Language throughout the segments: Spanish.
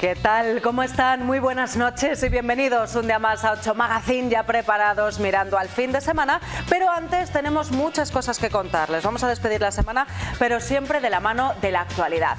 ¿Qué tal? ¿Cómo están? Muy buenas noches y bienvenidos un día más a 8 Magazine, ya preparados mirando al fin de semana. Pero antes tenemos muchas cosas que contarles. Vamos a despedir la semana, pero siempre de la mano de la actualidad.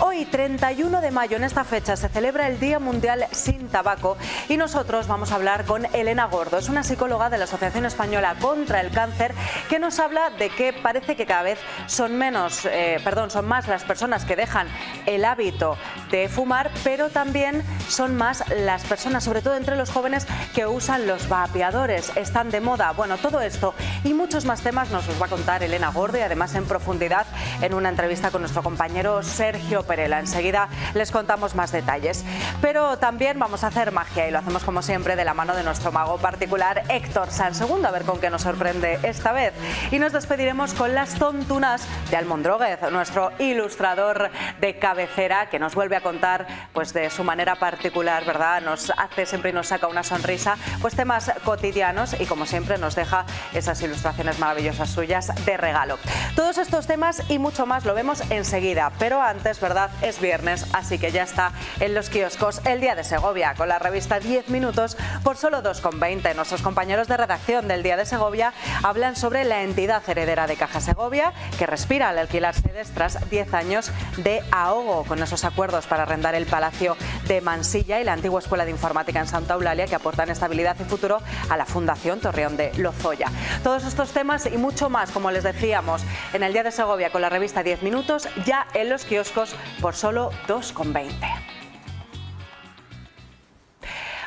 Hoy, 31 de mayo, en esta fecha, se celebra el Día Mundial Sin Tabaco y nosotros vamos a hablar con Elena Gordo. Es una psicóloga de la Asociación Española contra el Cáncer que nos habla de que parece que cada vez son menos, eh, perdón, son más las personas que dejan el hábito de fumar, pero también son más las personas, sobre todo entre los jóvenes, que usan los vapeadores. Están de moda. Bueno, todo esto y muchos más temas nos los va a contar Elena Gorde, además en profundidad en una entrevista con nuestro compañero Sergio Perela. Enseguida les contamos más detalles. Pero también vamos a hacer magia y lo hacemos como siempre de la mano de nuestro mago particular Héctor San Segundo, a ver con qué nos sorprende esta vez. Y nos despediremos con las tontunas de Almondroguez, nuestro ilustrador de cabecera que nos vuelve a contar pues de su manera particular, ¿verdad? Nos hace siempre y nos saca una sonrisa, pues temas cotidianos y como siempre nos deja esas ilustraciones maravillosas suyas de regalo. Todos estos temas y mucho más lo vemos enseguida, pero antes, ¿verdad? Es viernes, así que ya está en los kioscos el Día de Segovia con la revista 10 minutos por solo 2,20. Nuestros compañeros de redacción del Día de Segovia hablan sobre la entidad heredera de Caja Segovia que respira al alquilar sedes tras 10 años de ahogo con esos acuerdos para arrendar el Palacio de Mansilla y la antigua Escuela de Informática en Santa Eulalia que aportan estabilidad y futuro a la Fundación Torreón de Lozoya. Todos estos temas y mucho más, como les decíamos, en el Día de Segovia con la revista 10 Minutos, ya en los kioscos por solo 2,20.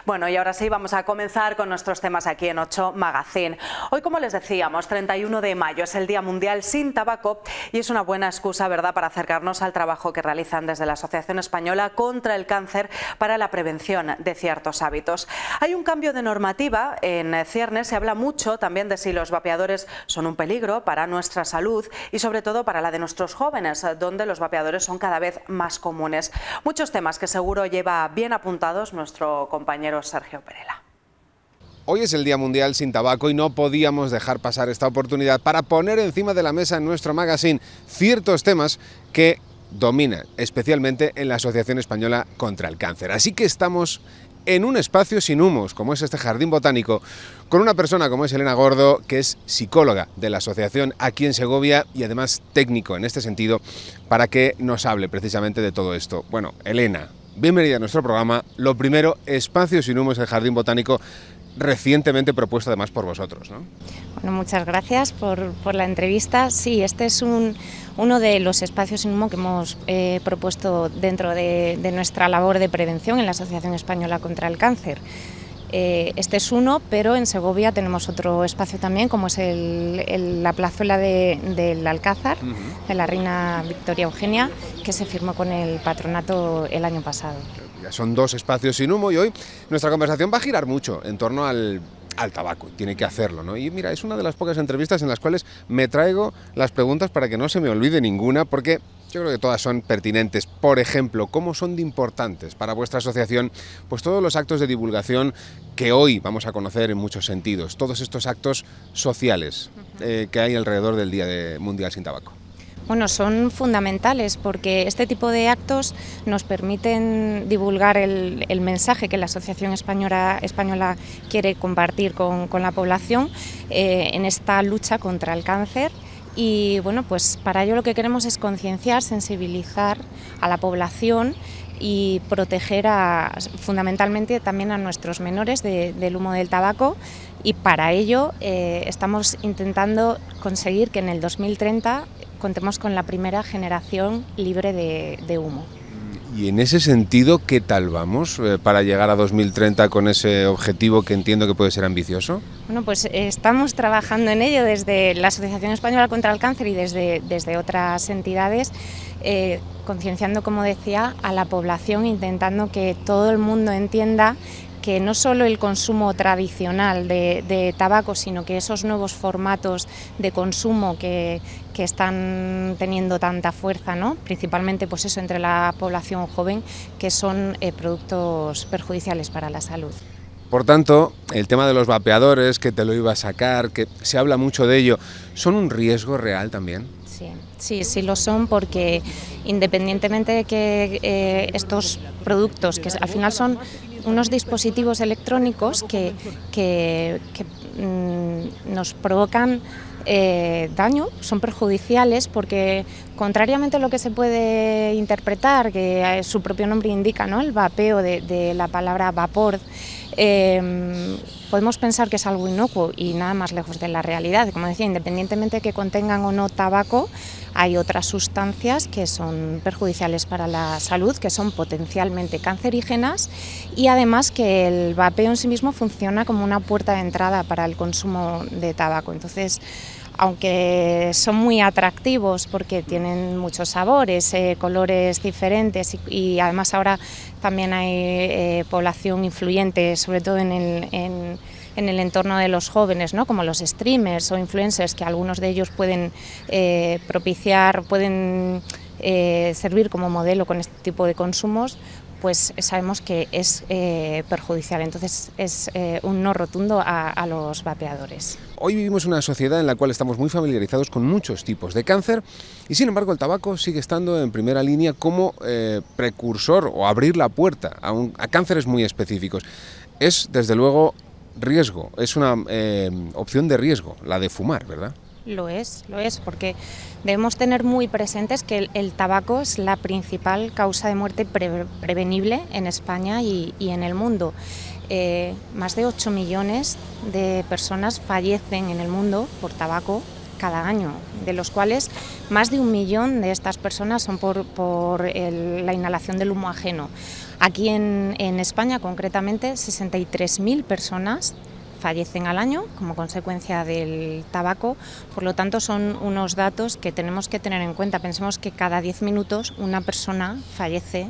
Bueno, y ahora sí, vamos a comenzar con nuestros temas aquí en 8 Magazine. Hoy, como les decíamos, 31 de mayo es el Día Mundial sin Tabaco y es una buena excusa, ¿verdad?, para acercarnos al trabajo que realizan desde la Asociación Española contra el Cáncer para la prevención de ciertos hábitos. Hay un cambio de normativa en ciernes, se habla mucho también de si los vapeadores son un peligro para nuestra salud y sobre todo para la de nuestros jóvenes, donde los vapeadores son cada vez más comunes. Muchos temas que seguro lleva bien apuntados nuestro compañero Sergio Perela. Hoy es el Día Mundial sin Tabaco y no podíamos dejar pasar esta oportunidad para poner encima de la mesa en nuestro magazine ciertos temas que dominan, especialmente en la Asociación Española contra el Cáncer. Así que estamos en un espacio sin humos, como es este jardín botánico, con una persona como es Elena Gordo, que es psicóloga de la asociación aquí en Segovia y además técnico en este sentido, para que nos hable precisamente de todo esto. Bueno, Elena, Bienvenida a nuestro programa. Lo primero, Espacios Sin Humo es el jardín botánico recientemente propuesto además por vosotros. Bueno, muchas gracias por, la entrevista. Sí, este es un, uno de los espacios sin humo que hemos eh, propuesto dentro de nuestra labor de prevención en la Asociación Española contra el Cáncer. Eh, este es uno, pero en Segovia tenemos otro espacio también, como es la plazuela del Alcázar, de la reina Victoria Eugenia, que se firmó con el patronato el año pasado. son dos espacios sin humo y hoy nuestra conversación va a girar mucho en torno al tabaco, tiene que hacerlo, ¿no? Y mira, es una de las pocas entrevistas en las cuales me traigo las preguntas para que no se me olvide ninguna, porque yo creo que todas son pertinentes. Por ejemplo, ¿cómo son de importantes para vuestra asociación? Pues todos los actos de divulgación que hoy vamos a conocer en muchos sentidos, todos estos actos sociales eh, que hay alrededor del Día Mundial sin Tabaco. Bueno, son fundamentales porque este tipo de actos nos permiten divulgar el, mensaje que la Asociación Española, Española quiere compartir con, la población eh, en esta lucha contra el cáncer y bueno, pues para ello lo que queremos es concienciar, sensibilizar a la población y proteger a, fundamentalmente también a nuestros menores del humo del tabaco y para ello eh, estamos intentando conseguir que en el 2030 contemos con la primera generación libre de humo. Y en ese sentido, ¿qué tal vamos eh, para llegar a 2030 con ese objetivo que entiendo que puede ser ambicioso? Bueno, pues eh, estamos trabajando en ello desde la Asociación Española contra el Cáncer y desde, desde otras entidades, eh, concienciando, como decía, a la población, intentando que todo el mundo entienda que no solo el consumo tradicional de, tabaco, sino que esos nuevos formatos de consumo que, están teniendo tanta fuerza, ¿no? principalmente pues eso, entre la población joven, que son eh, productos perjudiciales para la salud. Por tanto, el tema de los vapeadores, que te lo iba a sacar, que se habla mucho de ello, ¿son un riesgo real también? Sí, sí, sí lo son porque independientemente de que eh, estos productos, que al final son unos dispositivos electrónicos que, mm, nos provocan eh, daño, son perjudiciales porque Contrariamente a lo que se puede interpretar, que eh, su propio nombre indica, ¿no? el vapeo de, la palabra vapor, em, podemos pensar que es algo inocuo y nada más lejos de la realidad. Como decía, independientemente de que contengan o no tabaco, hay otras sustancias que son perjudiciales para la salud, que son potencialmente cancerígenas y además que el vapeo en sí mismo funciona como una puerta de entrada para el consumo de tabaco. Entonces, aunque son muy atractivos porque tienen muchos sabores, eh, colores diferentes y, además ahora también hay eh, población influyente, sobre todo en el, entorno de los jóvenes, ¿no? como los streamers o influencers, que algunos de ellos pueden eh, propiciar, pueden servir como modelo con este tipo de consumos pues sabemos que es eh, perjudicial. Entonces es eh, un no rotundo a, los vapeadores. Hoy vivimos una sociedad en la cual estamos muy familiarizados con muchos tipos de cáncer y sin embargo el tabaco sigue estando en primera línea como eh, precursor o abrir la puerta a, cánceres muy específicos. Es desde luego riesgo, es una opción de riesgo la de fumar, ¿verdad? Lo es, lo es, porque debemos tener muy presentes que el, tabaco es la principal causa de muerte prevenible en España y, en el mundo. Eh, más de 8 millones de personas fallecen en el mundo por tabaco cada año, de los cuales más de un millón de estas personas son por, la inhalación del humo ajeno. Aquí en, en España, concretamente, 63.000 personas fallecen al año como consecuencia del tabaco. Por lo tanto, son unos datos que tenemos que tener en cuenta. Pensemos que cada 10 minutos una persona fallece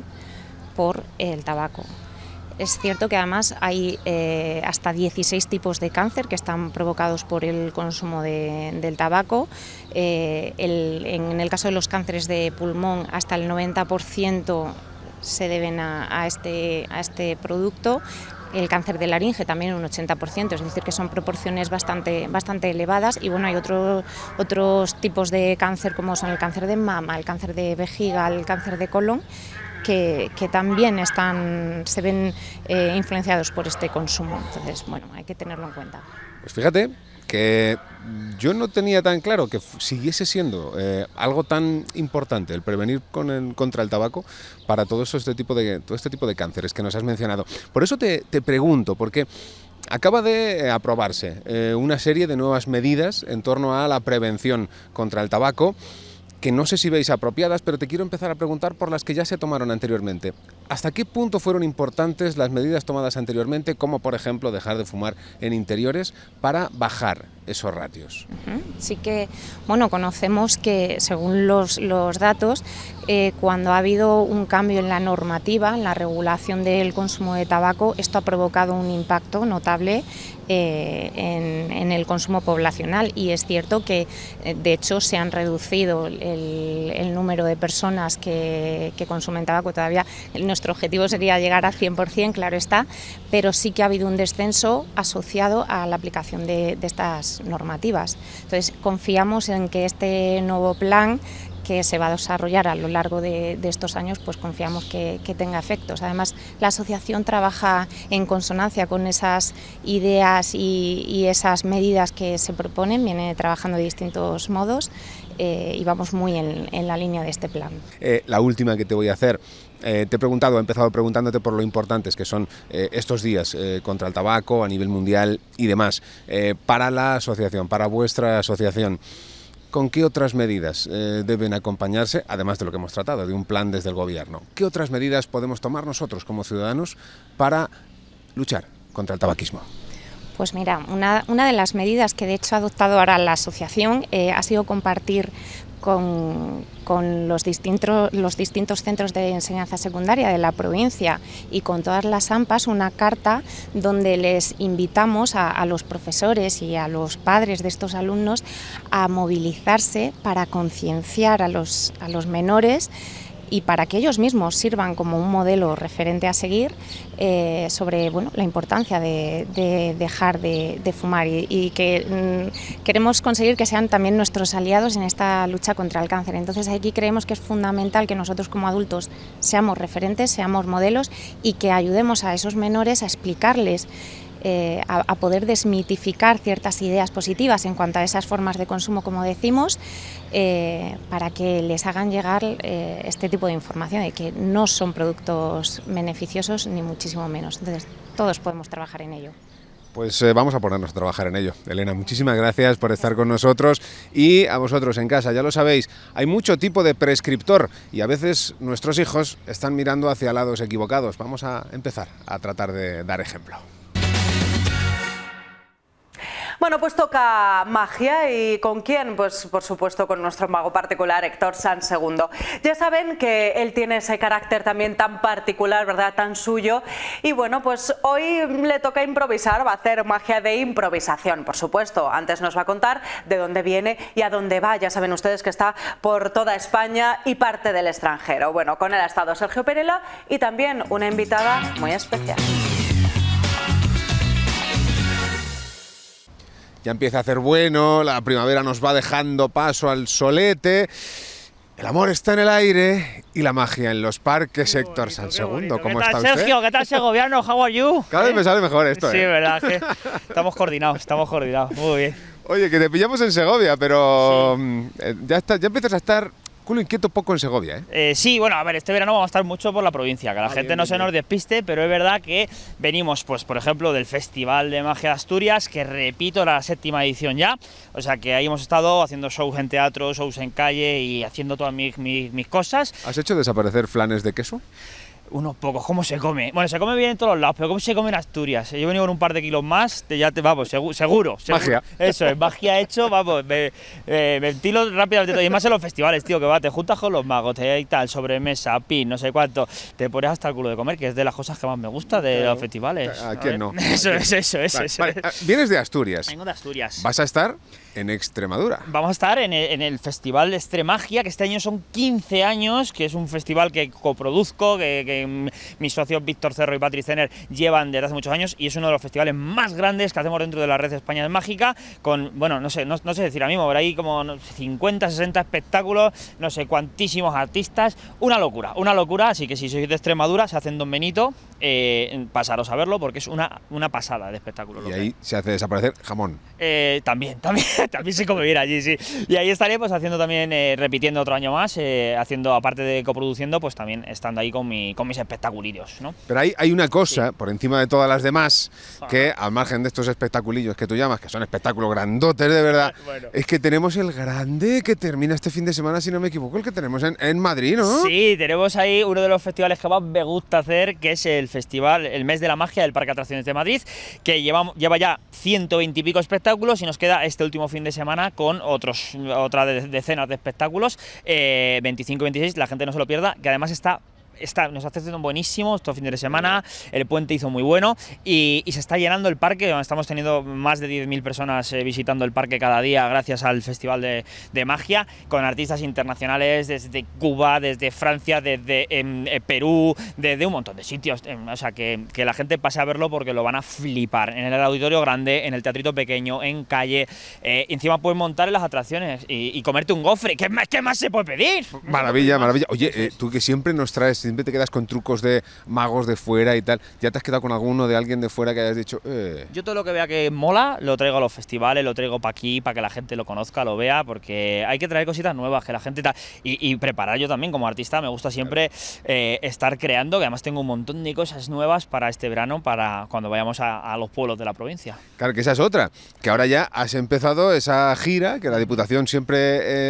por el tabaco. Es cierto que además hay eh, hasta 16 tipos de cáncer que están provocados por el consumo del tabaco. Eh, en el caso de los cánceres de pulmón, hasta el 90% se deben a este, este producto el cáncer de laringe también un 80%, es decir, que son proporciones bastante, bastante elevadas y bueno, hay otros tipos de cáncer como son el cáncer de mama, el cáncer de vejiga, el cáncer de colon, que, también están, se ven eh, influenciados por este consumo. Entonces, bueno, hay que tenerlo en cuenta. Pues fíjate, que yo no tenía tan claro que siguiese siendo eh, algo tan importante el prevenir contra el tabaco para todo, este tipo de, todo este tipo de cánceres que nos has mencionado. Por eso te, pregunto, porque acaba de eh, aprobarse eh, una serie de nuevas medidas en torno a la prevención contra el tabaco que no sé si veis apropiadas, pero te quiero empezar a preguntar por las que ya se tomaron anteriormente. ¿Hasta qué punto fueron importantes las medidas tomadas anteriormente, como por ejemplo dejar de fumar en interiores, para bajar esos ratios? Sí que, bueno, conocemos que según los, datos, eh, cuando ha habido un cambio en la normativa, en la regulación del consumo de tabaco, esto ha provocado un impacto notable eh, en, el consumo poblacional y es cierto que eh, de hecho se han reducido el, número de personas que, consumen tabaco. Todavía nuestro objetivo sería llegar al 100%, claro está, pero sí que ha habido un descenso asociado a la aplicación de estas normativas. Entonces confiamos en que este nuevo plan que se va a desarrollar a lo largo de, estos años, pues confiamos que, tenga efectos. Además, la asociación trabaja en consonancia con esas ideas y, esas medidas que se proponen, viene trabajando de distintos modos eh, y vamos muy en, la línea de este plan. Eh, la última que te voy a hacer. Eh, te he preguntado, he empezado preguntándote por lo importantes que son estos días contra el tabaco a nivel mundial y demás. para la asociación, para vuestra asociación, ¿Con qué otras medidas eh, deben acompañarse, además de lo que hemos tratado, de un plan desde el Gobierno? ¿Qué otras medidas podemos tomar nosotros como ciudadanos para luchar contra el tabaquismo? Pues mira, una, de las medidas que de hecho ha adoptado ahora la asociación eh, ha sido compartir con, los, distintos, los distintos centros de enseñanza secundaria de la provincia y con todas las AMPAs una carta donde les invitamos a, los profesores y a los padres de estos alumnos a movilizarse para concienciar a los menores y para que ellos mismos sirvan como un modelo referente a seguir eh, sobre bueno, la importancia de, dejar de, fumar y, que mm, queremos conseguir que sean también nuestros aliados en esta lucha contra el cáncer. Entonces aquí creemos que es fundamental que nosotros como adultos seamos referentes, seamos modelos y que ayudemos a esos menores a explicarles eh, a, poder desmitificar ciertas ideas positivas en cuanto a esas formas de consumo, como decimos, eh, para que les hagan llegar eh, este tipo de información, de que no son productos beneficiosos ni muchísimo menos. Entonces, todos podemos trabajar en ello. Pues eh, vamos a ponernos a trabajar en ello. Elena, muchísimas gracias por estar con nosotros y a vosotros en casa, ya lo sabéis, hay mucho tipo de prescriptor y a veces nuestros hijos están mirando hacia lados equivocados. Vamos a empezar a tratar de dar ejemplo. Bueno, pues toca magia y ¿con quién? Pues por supuesto con nuestro mago particular Héctor San Segundo. Ya saben que él tiene ese carácter también tan particular, ¿verdad? Tan suyo. Y bueno, pues hoy le toca improvisar, va a hacer magia de improvisación, por supuesto. Antes nos va a contar de dónde viene y a dónde va. Ya saben ustedes que está por toda España y parte del extranjero. Bueno, con él ha estado Sergio Perela y también una invitada muy especial. ya empieza a hacer bueno, la primavera nos va dejando paso al solete. El amor está en el aire y la magia en los parques sector Héctor San Segundo. ¿Cómo está Sergio? ¿Qué tal Segoviano? How are you? Cada vez me sale mejor esto. Sí, ¿eh? verdad. estamos coordinados, estamos coordinados. Muy bien. Oye, que te pillamos en Segovia, pero mm, eh, ya, ya empiezas a estar Culo inquieto poco en Segovia, ¿eh? ¿eh? Sí, bueno, a ver, este verano vamos a estar mucho por la provincia, que la gente no se nos despiste, pero es verdad que venimos, pues, por ejemplo, del Festival de Magia de Asturias, que repito, la séptima edición ya, o sea que ahí hemos estado haciendo shows en teatro, shows en calle y haciendo todas mis cosas. ¿Has hecho desaparecer flanes de queso? Unos pocos, ¿cómo se come? Bueno, se come bien en todos lados, pero ¿cómo se come en Asturias? Yo he venido con un par de kilos más, te, ya te, vamos, seguro, seguro. Magia. Eso es, magia hecho, vamos, me, me, me tiro rápidamente. Y más en los festivales, tío, que va, te juntas con los magos, te y tal, sobremesa, pin, no sé cuánto, te pones hasta el culo de comer, que es de las cosas que más me gusta de los festivales. ¿A, quién no? Eso es, eso eso ah, Vienes de Asturias. Vengo de Asturias. ¿Vas a estar? en Extremadura. Vamos a estar en el, en el Festival de Extremagia, que este año son 15 años, que es un festival que coproduzco, que Mm, mis socios Víctor Cerro y Patrick Zener llevan desde hace muchos años y es uno de los festivales más grandes que hacemos dentro de la red España es Mágica, con, bueno, no sé, no, sé decir a mismo, por ahí como 50, 60 espectáculos, no sé cuantísimos artistas, una locura, una locura, así que si sois de Extremadura, se hacen Don Benito, eh, pasaros a verlo porque es una, una pasada de espectáculo. Y ahí se hace desaparecer jamón. Eh, también, también, también se come bien allí, sí. Y ahí estaré pues haciendo también, eh, repitiendo otro año más, haciendo aparte de coproduciendo, pues también estando ahí con mi mis espectaculillos, ¿no? Pero hay, hay una cosa, por encima de todas las demás, que al margen de estos espectaculillos que tú llamas, que son espectáculos grandotes de verdad, ah, es que tenemos el grande que termina este fin de semana, si no me equivoco, el que tenemos en, Madrid, ¿no? Sí, tenemos ahí uno de los festivales que más me gusta hacer, que es el festival, el mes de la magia del Parque Atracciones de Madrid, que lleva, lleva ya 120 y pico espectáculos y nos queda este último fin de semana con otros, otra decenas de espectáculos, 25-26, eh, la gente no se lo pierda, que además está nos está haciendo buenísimo Este fin de semana, el puente hizo muy bueno y, se está llenando el parque, estamos teniendo más de 10.000 personas eh, visitando el parque cada día gracias al Festival de, Magia, con artistas internacionales desde Cuba, desde Francia, desde em, eh, Perú, desde un montón de sitios, em, o sea, que, la gente pase a verlo porque lo van a flipar en el auditorio grande, en el teatrito pequeño, en calle, eh, encima puedes montar en las atracciones y, comerte un gofre, ¿qué más, más se puede pedir? Maravilla, maravilla. Oye, tú que siempre nos traes siempre te quedas con trucos de magos de fuera y tal. ¿Ya te has quedado con alguno de alguien de fuera que hayas dicho? Eh"? Yo todo lo que vea que mola lo traigo a los festivales, lo traigo para aquí, para que la gente lo conozca, lo vea, porque hay que traer cositas nuevas, que la gente Y, preparar yo también como artista, me gusta siempre eh, estar creando, que además tengo un montón de cosas nuevas para este verano, para cuando vayamos a, los pueblos de la provincia. Claro, que esa es otra, que ahora ya has empezado esa gira que la Diputación siempre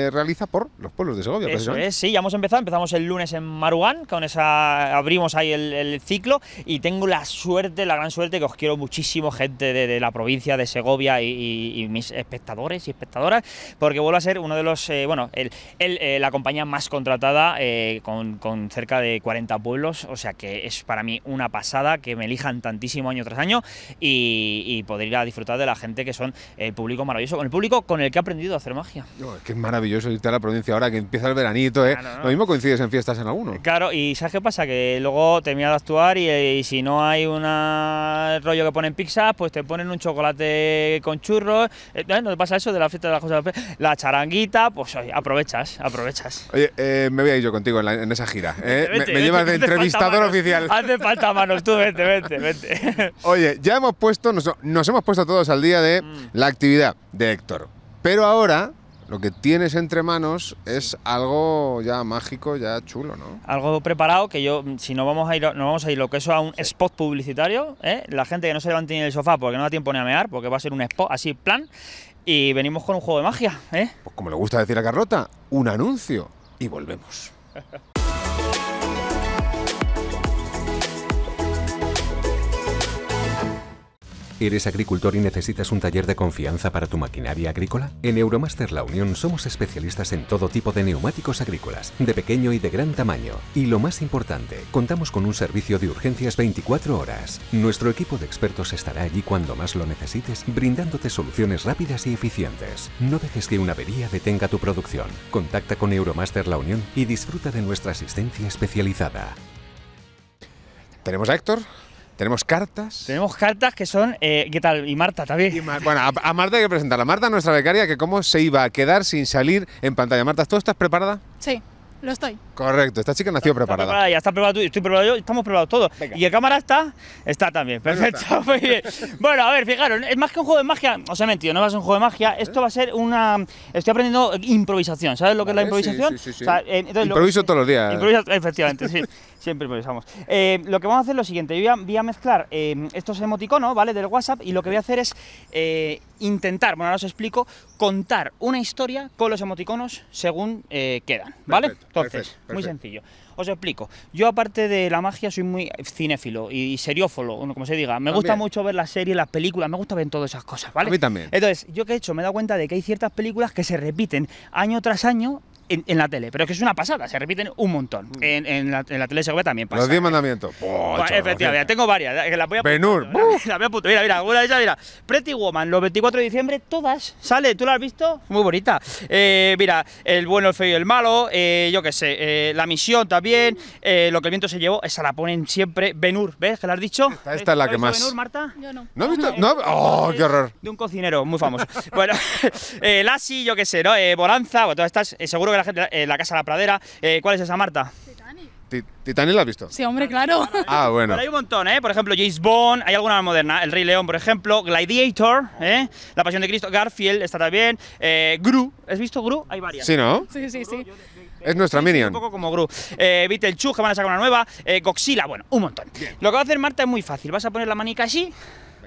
eh, realiza por los pueblos de Segovia. Eso es, sí, ya hemos empezado, empezamos el lunes en Maruán, con abrimos ahí el, ciclo y tengo la suerte, la gran suerte que os quiero muchísimo gente de, la provincia de Segovia y, mis espectadores y espectadoras, porque vuelvo a ser uno de los, eh, bueno, el, eh, la compañía más contratada eh, con, cerca de 40 pueblos, o sea que es para mí una pasada que me elijan tantísimo año tras año y, y poder a disfrutar de la gente que son el público maravilloso, con el público con el que he aprendido a hacer magia. que es maravilloso irte a la provincia ahora que empieza el veranito, ¿eh? Lo mismo coincides en fiestas en alguno. Claro, y ¿sabes qué pasa? Que luego terminas de actuar y, si no hay un rollo que ponen pizza, pues te ponen un chocolate con churros. Eh, ¿No te pasa eso de la fiesta de las cosas? La charanguita, pues aprovechas, aprovechas. Oye, eh, me voy a ir yo contigo en, esa gira. ¿eh? me, llevas de entrevistador oficial. Hace falta manos, tú vente, vente. vente. Oye, ya hemos puesto, nos, hemos puesto todos al día de mm. la actividad de Héctor. Pero ahora lo que tienes entre manos es algo ya mágico, ya chulo, ¿no? Algo preparado que yo, si no vamos a ir, no vamos a ir lo que eso a un spot publicitario, ¿eh? la gente que no se levanta ni del sofá porque no da tiempo ni a mear, porque va a ser un spot así, plan, y venimos con un juego de magia, ¿eh? Pues como le gusta decir a Carlota, un anuncio y volvemos. ¿Eres agricultor y necesitas un taller de confianza para tu maquinaria agrícola? En Euromaster La Unión somos especialistas en todo tipo de neumáticos agrícolas, de pequeño y de gran tamaño. Y lo más importante, contamos con un servicio de urgencias 24 horas. Nuestro equipo de expertos estará allí cuando más lo necesites, brindándote soluciones rápidas y eficientes. No dejes que una avería detenga tu producción. Contacta con Euromaster La Unión y disfruta de nuestra asistencia especializada. ¿Tenemos a Héctor? Tenemos cartas. Tenemos cartas que son. Eh, ¿Qué tal? Y Marta también. bueno, a, a, Marta hay que presentarla. Marta, nuestra becaria, que cómo se iba a quedar sin salir en pantalla. Marta, ¿tú estás preparada? Sí, lo estoy. Correcto, esta chica nació preparada. preparada. Ya está preparada, estoy preparado yo, estamos preparados todos. ¿Y el cámara está? Está también, perfecto, muy bien. Bueno, a ver, fijaros, es más que un juego de magia, os he mentido, no va a ser un juego de magia, esto va a ser una... Estoy aprendiendo improvisación, ¿sabes lo que es la improvisación? Sí, sí, eh, Improviso todos los días. efectivamente, sí, siempre improvisamos. Eh, lo que vamos a hacer es lo siguiente, yo voy a, mezclar eh, estos emoticonos, ¿vale? Del WhatsApp y lo que voy a hacer es intentar, bueno, ahora os explico, contar una historia con los emoticonos según quedan, ¿vale? entonces... Muy sencillo. Os explico. Yo, aparte de la magia, soy muy cinéfilo y seriófolo, como se diga. Me gusta mucho ver las series, las películas, me gusta ver todas esas cosas, ¿vale? A mí también. Entonces, yo que he hecho, me he dado cuenta de que hay ciertas películas que se repiten año tras año en, la tele, pero que es una pasada, se repiten un montón. Mm. En, la, tele se ve también pasada. Los 10 mandamientos. efectivamente, tengo varias. Las voy a Benur. la Mira, mira, mira. Pretty Woman, los 24 de diciembre, todas sale. ¿Tú la has visto? Muy bonita. Eh, mira, el bueno, el feo y el malo, eh, yo qué sé, eh, la misión también, lo que el viento se llevó, esa la ponen siempre. Benur, ¿ves que la has dicho? Esta, es la que más. Benur, Marta? Yo no. ¿No has visto? No. ¡Oh, qué horror! De un cocinero muy famoso. bueno, Lassi, yo qué sé, ¿no? Bonanza, bueno, todas estas, seguro que la gente eh, la Casa de la Pradera. Eh, ¿Cuál es esa, Marta? Titanic. ¿Titanic la has visto? Sí, hombre, claro. Ah, bueno. hay un montón, ¿eh? Por ejemplo, James Bond, hay alguna moderna, El Rey León, por ejemplo, Gladiator, ¿eh? La Pasión de Cristo, Garfield está también, eh, Gru, ¿has visto Gru? Hay varias. Sí, ¿no? Sí, sí, sí. Es nuestra Minion. Un poco como Gru. Eh, Beetlejuice, que van a sacar una nueva, Coxila. bueno, un montón. Lo que va a hacer Marta es muy fácil, vas a poner la manica así,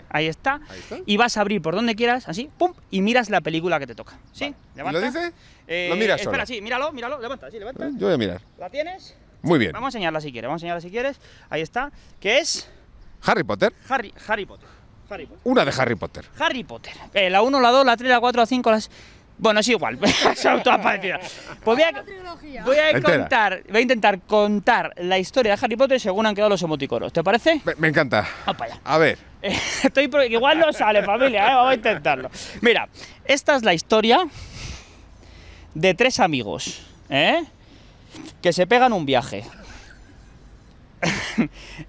Ahí está. Y vas a abrir por donde quieras, así, pum, y miras la película que te toca. ¿Sí? ¿Lo dice? Eh, lo miras Espera, sí, míralo, míralo, levanta, sí, levanta. Yo voy a mirar. ¿La tienes? Muy bien. Vamos a enseñarla si quieres, vamos a enseñarla si quieres. Ahí está, que es... Harry Potter. Harry, Harry Potter. Una de Harry Potter. Harry Potter. Eh, la 1, la 2, la 3, la 4, la 5, las... Bueno, es igual, Es autoaparecida. Pues voy a, voy a contar, voy a intentar contar la historia de Harry Potter según han quedado los emoticoros. ¿Te parece? Me, encanta. A ver. Estoy, igual no sale, familia, ¿eh? vamos a intentarlo. Mira, esta es la historia de tres amigos, ¿eh? Que se pegan un viaje.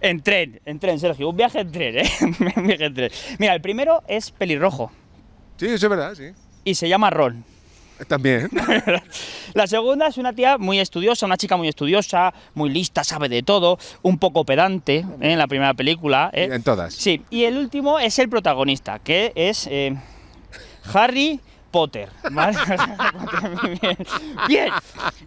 en tren, en tren, Sergio. Un viaje en tren, ¿eh? un viaje en tren. Mira, el primero es pelirrojo. Sí, eso es verdad, sí y se llama Ron. También. la segunda es una tía muy estudiosa, una chica muy estudiosa, muy lista, sabe de todo, un poco pedante ¿eh? en la primera película. ¿eh? En todas. Sí, y el último es el protagonista, que es eh, Harry Potter, ¿vale? Bien.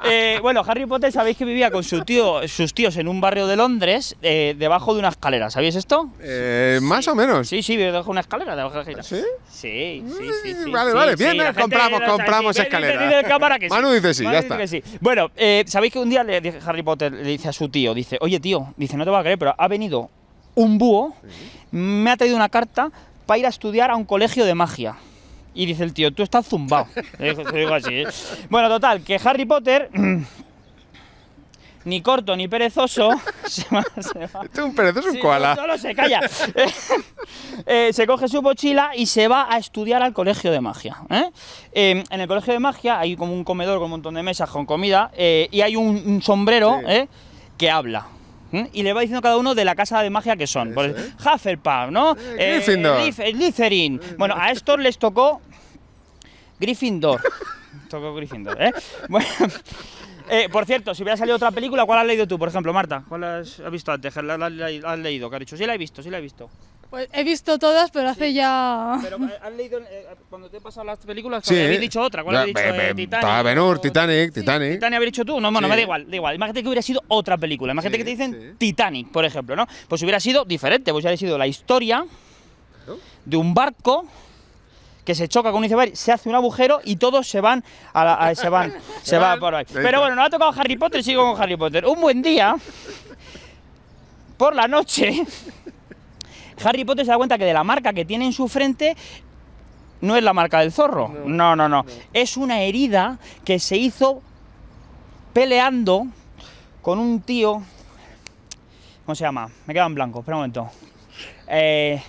Eh, bueno, Harry Potter sabéis que vivía con su tío, sus tíos en un barrio de Londres, eh, debajo de una escalera. ¿Sabéis esto? Eh, más o menos. Sí, sí, debajo de una escalera, debajo de una escalera. ¿Sí? Sí, sí, mm, vale, vale, bien, compramos, compramos escalera. Manu dice sí, ya está. bueno, sabéis que un día le Harry Potter le dice a su tío, dice, oye tío, dice, no te va a creer, pero ha venido un búho, me ha traído una carta para ir a estudiar a un colegio de magia. Y dice el tío, tú estás zumbado. ¿eh?". Bueno, total, que Harry Potter ni corto ni perezoso. se va, es un perezoso un koala. No, lo se calla. Eh, se coge su mochila y se va a estudiar al colegio de magia. ¿eh? Em, en el colegio de magia hay como un comedor con un montón de mesas con comida y hay un, sombrero que habla. Y le va diciendo cada uno de la casa de magia que son. Hufflepuff, ¿no? Gryffindor. Eh, Glycerin. Bueno, a estos les tocó Gryffindor. tocó Gryffindor, ¿eh? ¿eh? por cierto, si hubiera salido otra película, ¿cuál has leído tú, por ejemplo, Marta? ¿Cuál has, visto antes? ¿La, has leído, Caricho? Sí la he visto, sí la he visto. Pues he visto todas, pero hace ya. Pero eh, has leído eh, cuando te he pasado las películas, sí. habéis dicho otra. ¿Cuál habéis dicho? Eh, Titanic. Benur, Titanic, Titanic. Titanic habéis dicho tú. No, no, me da igual, da igual. Imagínate que hubiera sido otra película. Imagínate que te dicen Titanic, por ejemplo, ¿no? Pues hubiera sido diferente. Pues hubiera sido la historia de un barco que se choca con un iceberg, se hace un agujero y todos se van a, la, se van, se van por ahí. Pero bueno, nos ha tocado Harry Potter sigo con Harry Potter. Un buen día, por la noche. Harry Potter se da cuenta que de la marca que tiene en su frente no es la marca del zorro. No, no, no. Es una herida que se hizo peleando con un tío. ¿Cómo se llama? Me quedo en blanco, espera un momento. Eh,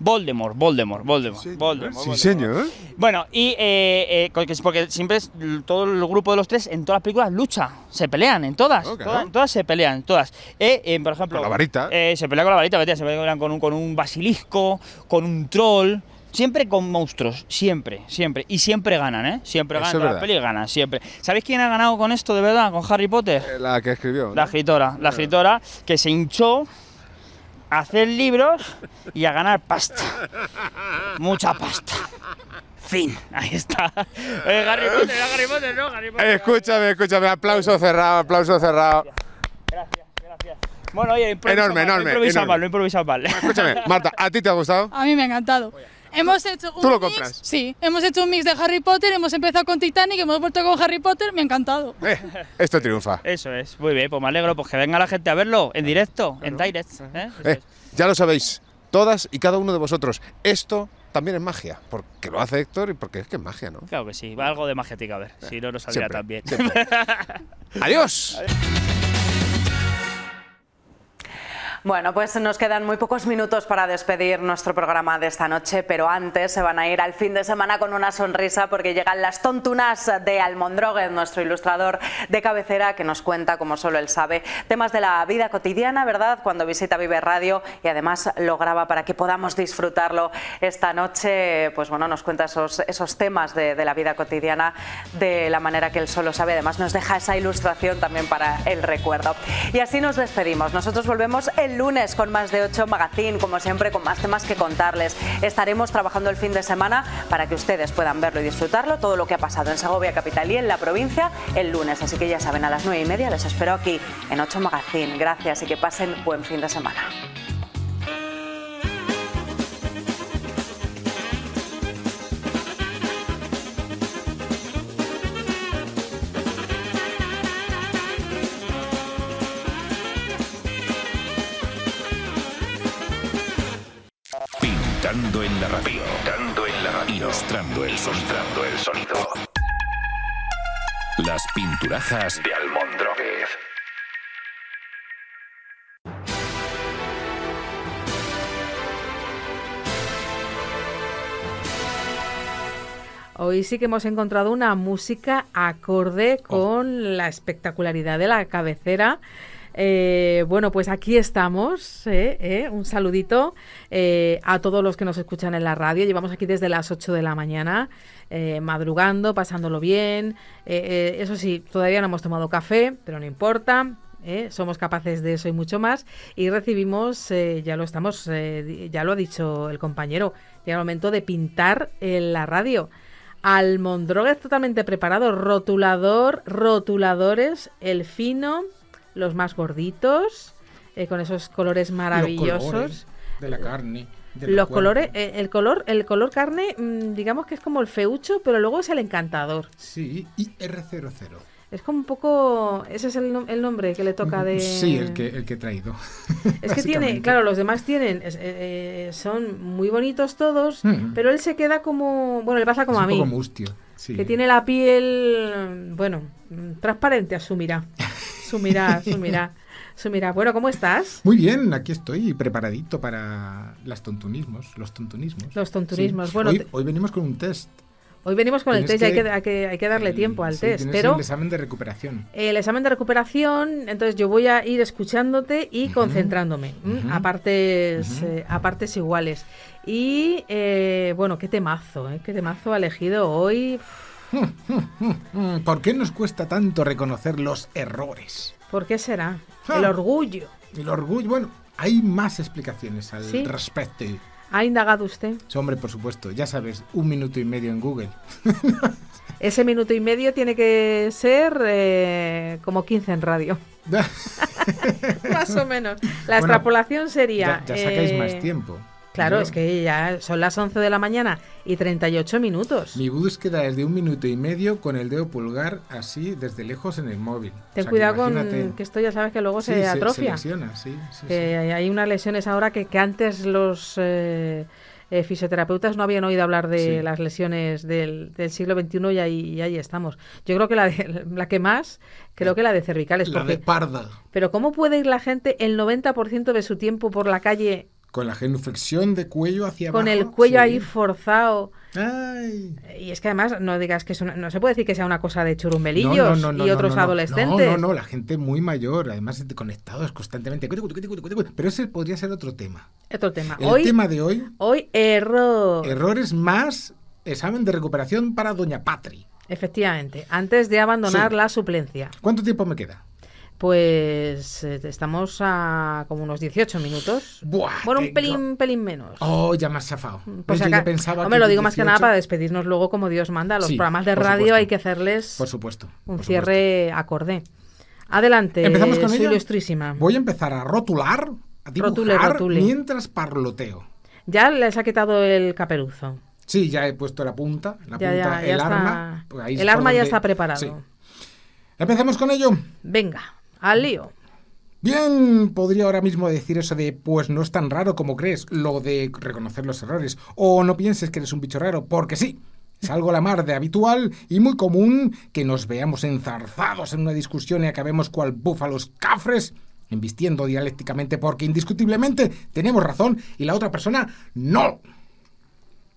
Voldemort, Voldemort, Voldemort, sí, Voldemort, señor. Bueno, y eh, eh, porque siempre todo el grupo de los tres en todas las películas lucha, se pelean, en todas, todas, se pelean, todas. Eh, por ejemplo, con la varita. se pelea con la varita, se pelean con un, basilisco, con un troll. Siempre con monstruos, siempre, siempre. Y siempre ganan, ¿eh? Siempre ganan. La peli ganan, siempre. ¿Sabéis quién ha ganado con esto de verdad? ¿Con Harry Potter? la que escribió. La escritora. La escritora que se hinchó a hacer libros y a ganar pasta. Mucha pasta. Fin, ahí está. Eh, Harry Potter, no, Potter, no, Escúchame, escúchame, aplauso cerrado, aplauso cerrado. Gracias, gracias. Bueno, oye, improvisado enorme, improvisado mal, lo he improvisado mal. Escúchame, Marta, ¿a ti te ha gustado? A mí me ha encantado. Hemos hecho un mix, Sí, hemos hecho un mix de Harry Potter, hemos empezado con Titanic, hemos vuelto con Harry Potter, me ha encantado. Eh, esto triunfa. Eso es, muy bien, pues me alegro, pues que venga la gente a verlo en directo, en direct. ¿eh? Eh, ya lo sabéis, todas y cada uno de vosotros, esto también es magia, porque lo hace Héctor y porque es que es magia, ¿no? Claro que sí, algo de magia a ver. si no, no saldría también. Adiós. Bueno, pues nos quedan muy pocos minutos para despedir nuestro programa de esta noche, pero antes se van a ir al fin de semana con una sonrisa porque llegan las tontunas de Almondrogues, nuestro ilustrador de cabecera que nos cuenta, como solo él sabe, temas de la vida cotidiana, ¿verdad? Cuando visita Vive Radio y además lo graba para que podamos disfrutarlo esta noche, pues bueno, nos cuenta esos, esos temas de, la vida cotidiana de la manera que él solo sabe, además nos deja esa ilustración también para el recuerdo. Y así nos despedimos, nosotros volvemos el lunes con más de 8 Magazine, como siempre, con más temas que contarles. Estaremos trabajando el fin de semana para que ustedes puedan verlo y disfrutarlo, todo lo que ha pasado en Segovia Capital y en la provincia el lunes. Así que ya saben, a las 9 y media les espero aquí en 8 Magazine. Gracias y que pasen buen fin de semana. la radio. Pintando en la radio. Ilustrando el el sonido. Las pinturazas de Almondroguez. Hoy sí que hemos encontrado una música acorde oh. con la espectacularidad de la cabecera eh, bueno, pues aquí estamos. Eh, eh. Un saludito a todos los que nos escuchan en la radio. Llevamos aquí desde las 8 de la mañana, madrugando, pasándolo bien. eso sí, todavía no hemos tomado café, pero no importa. somos capaces de eso y mucho más y recibimos ya lo estamos ya lo ha dicho el compañero llega el momento de pintar en la radio es totalmente preparado rotulador rotuladores el fino los más gorditos, eh, con esos colores maravillosos. Los colores de la carne. Eh, el color, el color carne, mm, digamos que es como el feucho, pero luego es el encantador. Sí, y R00. Es como un poco. Ese es el, nombre que le toca mm, de. Sí, el que, el que he traído. Es que tiene. Claro, los demás tienen. Eh, son muy bonitos todos, mm. pero él se queda como. Bueno, le pasa como a mí. mustio. Que tiene la piel. Bueno, transparente asumirá Sumirá, sumirá. Sumirá. Bueno, ¿cómo estás? Muy bien, aquí estoy preparadito para los tontunismos, los tontunismos. Los tontunismos. Bueno, hoy, venimos con un test. Hoy venimos con el test, hay, que, darle tiempo al test. Pero el examen de recuperación. El examen de recuperación, entonces yo voy a ir escuchándote y concentrándome, a, partes, eh, partes iguales. Y eh, bueno, qué temazo, ¿eh? qué temazo ha elegido hoy. ¿Por qué nos cuesta tanto reconocer los errores? ¿Por qué será? Ah. El orgullo. El orgullo, bueno, hay más explicaciones al respecto. ¿Ha indagado usted? hombre, por supuesto, ya sabes, un minuto y medio en Google. Ese minuto y medio tiene que ser eh, como 15 en radio. más o menos. La extrapolación sería... Ya, sacáis más eh, tiempo. Claro, es que ya son las 11 de la mañana y 38 minutos. Mi búsqueda es de un minuto y medio con el dedo pulgar así desde lejos en el móvil. Ten cuidado con que esto ya sabes que luego se atrofia. sí, Hay unas lesiones ahora que, antes los eh, eh, fisioterapeutas no habían oído hablar de las lesiones del, siglo XXI y ahí, ahí, estamos. Yo creo que la, la que más, creo que la de cervicales. La de parda. Pero ¿cómo puede ir la gente el 90% de su tiempo por la calle con la genuflexión de cuello hacia abajo. Con el cuello ahí forzado. Y es que además no digas que es no se puede decir que sea una cosa de churumbelillos y otros adolescentes. No, no, no, la gente muy mayor, además conectados constantemente. Pero ese podría ser otro tema. Otro tema. El hoy, tema de hoy. Hoy error. Errores más examen de recuperación para Doña Patri. Efectivamente, antes de abandonar la suplencia. ¿Cuánto tiempo me queda? Pues eh, estamos a como unos 18 minutos. bueno, un pelín, pelín menos. Oh, ya me has chafado. Pues acá... pensaba lo digo más que nada para despedirnos luego como Dios manda. Los programas de radio hay que hacerles por supuesto, un cierre acorde. Adelante, Empezamos con ello? ilustrísima. Voy a empezar a rotular, a dibujar mientras parloteo. Ya les ha quitado el caperuzo. Sí, ya he puesto la punta, la punta, el arma. Pues el arma ya está preparado. Sí. Empecemos con ello. Venga. Al lío. Bien, podría ahora mismo decir eso de, pues no es tan raro como crees, lo de reconocer los errores, o no pienses que eres un bicho raro, porque sí. Es algo la mar de habitual y muy común que nos veamos enzarzados en una discusión y acabemos cual búfalos cafres, embistiendo dialécticamente porque indiscutiblemente tenemos razón y la otra persona no.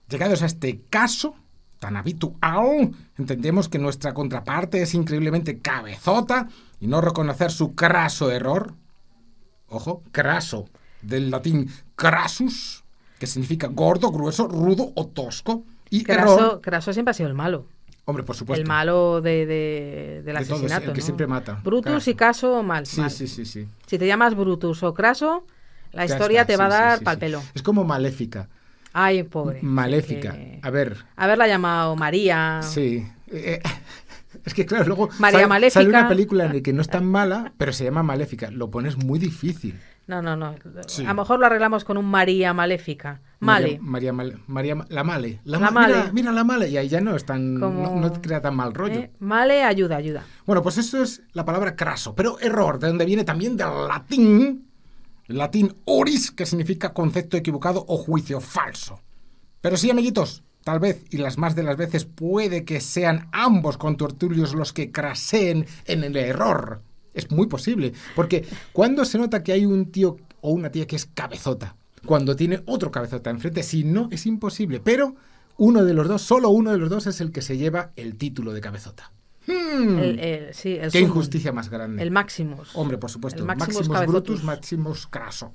Llegados a este caso, tan habitual, entendemos que nuestra contraparte es increíblemente cabezota y no reconocer su craso error, ojo, craso, del latín crasus, que significa gordo, grueso, rudo o tosco, y craso, error... Craso siempre ha sido el malo. Hombre, por supuesto. El malo de, del asesinato. el que siempre mata. Brutus y Caso, mal. Sí, sí, sí, sí. Si te llamas Brutus o Craso, la historia te va a dar pal pelo. Es como maléfica. Ay, pobre. Maléfica. ver. A ver. Haberla llamado María. Sí. Eh, eh, es que, claro, luego sale, una película en la que no es tan ah. mala, pero se llama Maléfica. Lo pones muy difícil. No, no, no. A lo mejor lo arreglamos con un María Maléfica. Male. María, María, la Male. La, male. Mira, la Male. Y ahí ya no es no, no, crea tan mal rollo. Eh, male, ayuda, ayuda. Bueno, pues eso es la palabra craso. Pero error, de donde viene también del latín. Latín oris, que significa concepto equivocado o juicio falso. Pero sí, amiguitos, Tal vez, y las más de las veces, puede que sean ambos contortulios los que craseen en el error. Es muy posible, porque cuando se nota que hay un tío o una tía que es cabezota, cuando tiene otro cabezota enfrente, si no, es imposible. Pero uno de los dos, solo uno de los dos es el que se lleva el título de cabezota. Hmm. El, Qué injusticia más grande. El Maximus. Hombre, por supuesto. Maximus Brutus, Maximus Craso.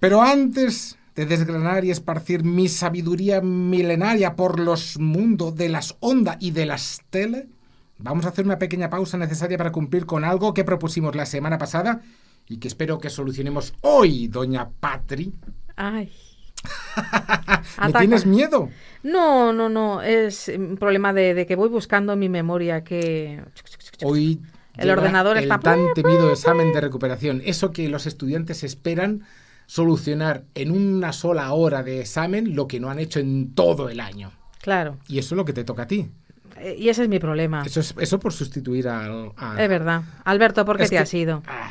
Pero antes de desgranar y esparcir mi sabiduría milenaria por los mundos de las ondas y de las tele? Vamos a hacer una pequeña pausa necesaria para cumplir con algo que propusimos la semana pasada y que espero que solucionemos hoy, doña Patri. Ay. ¿Me tienes miedo? No, no, no. Es un problema de, que voy buscando mi memoria que. Hoy el ordenador está. El tan temido examen de recuperación. Eso que los estudiantes esperan solucionar en una sola hora de examen lo que no han hecho en todo el año. Claro. Y eso es lo que te toca a ti. Eh, y ese es mi problema. Eso, es, por sustituir al... Es verdad. Alberto, ¿por qué te has ido? Ah.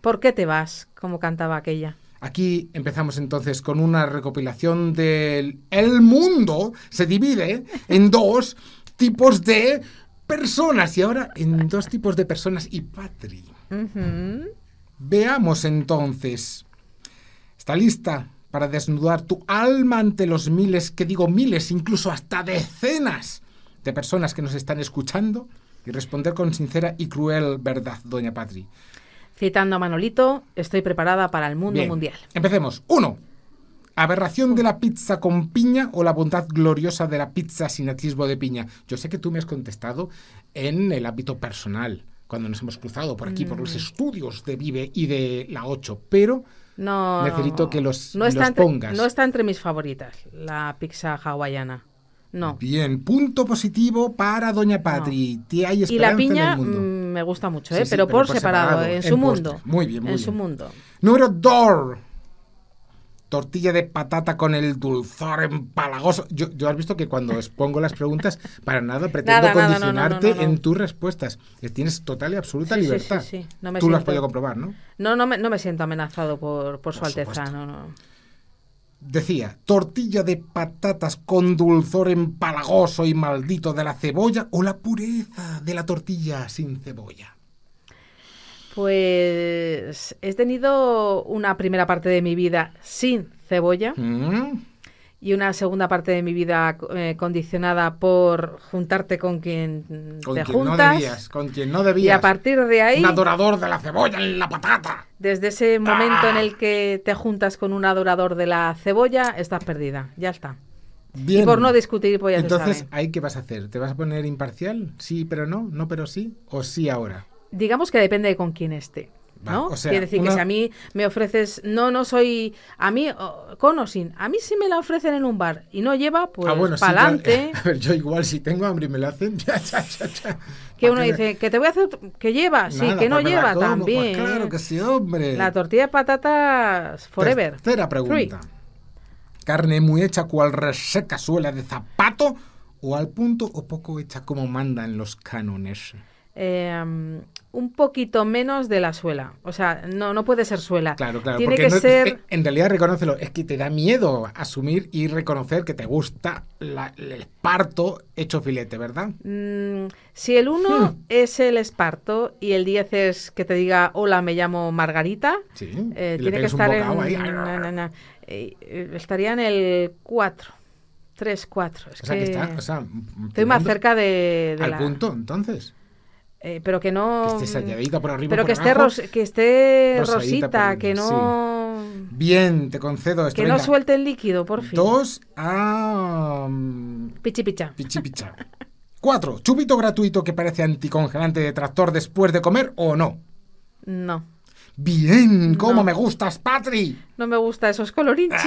¿Por qué te vas? Como cantaba aquella. Aquí empezamos entonces con una recopilación del... El mundo se divide en dos tipos de personas y ahora en dos tipos de personas y patri. Veamos entonces está lista para desnudar tu alma ante los miles, que digo miles, incluso hasta decenas de personas que nos están escuchando y responder con sincera y cruel verdad, doña Patri. Citando a Manolito, estoy preparada para el mundo mundial. Empecemos. Uno. Aberración de la pizza con piña o la bondad gloriosa de la pizza sin atisbo de piña. Yo sé que tú me has contestado en el ámbito personal, cuando nos hemos cruzado por aquí, por los mm. estudios de Vive y de la 8, pero no, necesito que los, no está entre, no está entre mis favoritas, la pizza hawaiana. No. Bien, punto positivo para Doña Patri. y la piña mm, me gusta mucho, ¿eh? pero, por, separado, en, su mundo. Muy bien, en su mundo. Número 2 tortilla de patata con el dulzor empalagoso. Yo, has visto que cuando expongo las preguntas, para nada pretendo condicionarte en tus respuestas. Eh, tienes total y absoluta libertad. Tú lo has podido comprobar, ¿no? No, no me, me siento amenazado por su alteza. Decía, tortilla de patatas con dulzor empalagoso y maldito de la cebolla o la pureza de la tortilla sin cebolla. Pues he tenido una primera parte de mi vida sin cebolla mm. y una segunda parte de mi vida eh, condicionada por juntarte con quien con te quien juntas. No debías, con quien no debías. Y a partir de ahí. Un adorador de la cebolla en la patata. Desde ese momento en el ah. que te juntas con un adorador de la cebolla, estás perdida. Ya está. Bien. Y por no discutir, pues ya Entonces, ¿ahí qué vas a hacer? ¿Te vas a poner imparcial? ¿Sí, pero no? ¿No, pero sí? ¿O sí ahora? digamos que depende de con quién esté. ¿no? Quiere decir que si a mí me ofreces, no, no soy, a mí, con o sin, a mí si me la ofrecen en un bar y no lleva, ah, pues pa'lante. para adelante. a ver, yo igual si tengo hambre y me la hacen, ya, ya, ya, ya. Que uno dice, que te voy a hacer, que lleva, sí, que no lleva pues también. claro que sí, hombre. La tortilla de patatas forever. Tercera pregunta. Carne muy hecha cual reseca suela de zapato o al punto o poco hecha como mandan los canones? Eh, em, un poquito menos de la suela. O sea, no, no puede ser suela. Claro, claro. ser... en realidad, reconócelo, es que te da miedo asumir y reconocer que te gusta el esparto hecho filete, ¿verdad? Mm, si el 1 hmm. es el esparto y el 10 es que te diga, hola, me llamo Margarita, eh, tiene que estar en... Eh, estaría en el 4. 3, 4. o sea, que, está, o sea, estoy más cerca de, al punto, entonces. Eh, pero que no. Que esté por arriba. Pero que, esté que esté rosita, que no. Bien, te concedo Que no suelte el líquido, por fin. Dos a. Mm, Pichipicha. Pichipicha. Cuatro, chupito gratuito que parece anticongelante de tractor después de comer o no. No. Bien, cómo me gustas, Patri. No me gusta esos colorinchis.